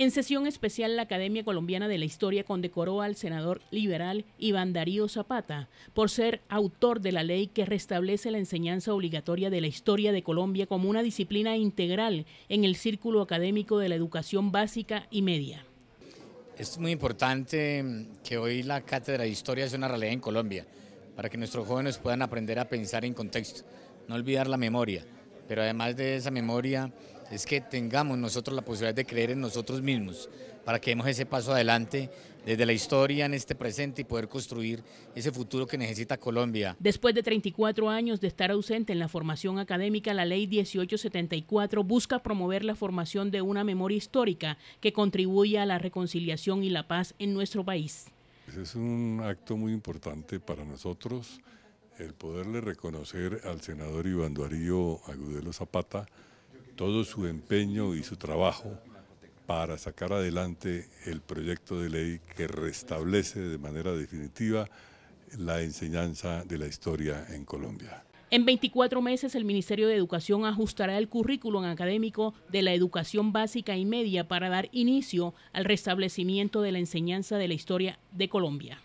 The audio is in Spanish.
En sesión especial, la Academia Colombiana de la Historia condecoró al senador liberal Iván Darío Zapata por ser autor de la ley que restablece la enseñanza obligatoria de la historia de Colombia como una disciplina integral en el círculo académico de la educación básica y media. Es muy importante que hoy la cátedra de historia sea una realidad en Colombia, para que nuestros jóvenes puedan aprender a pensar en contexto, no olvidar la memoria, pero además de esa memoria es que tengamos nosotros la posibilidad de creer en nosotros mismos, para que demos ese paso adelante desde la historia en este presente y poder construir ese futuro que necesita Colombia. Después de 34 años de estar ausente en la formación académica, la ley 1874 busca promover la formación de una memoria histórica que contribuya a la reconciliación y la paz en nuestro país. Pues es un acto muy importante para nosotros el poderle reconocer al senador Iván duarío Agudelo Zapata todo su empeño y su trabajo para sacar adelante el proyecto de ley que restablece de manera definitiva la enseñanza de la historia en Colombia. En 24 meses, el Ministerio de Educación ajustará el currículum académico de la educación básica y media para dar inicio al restablecimiento de la enseñanza de la historia de Colombia.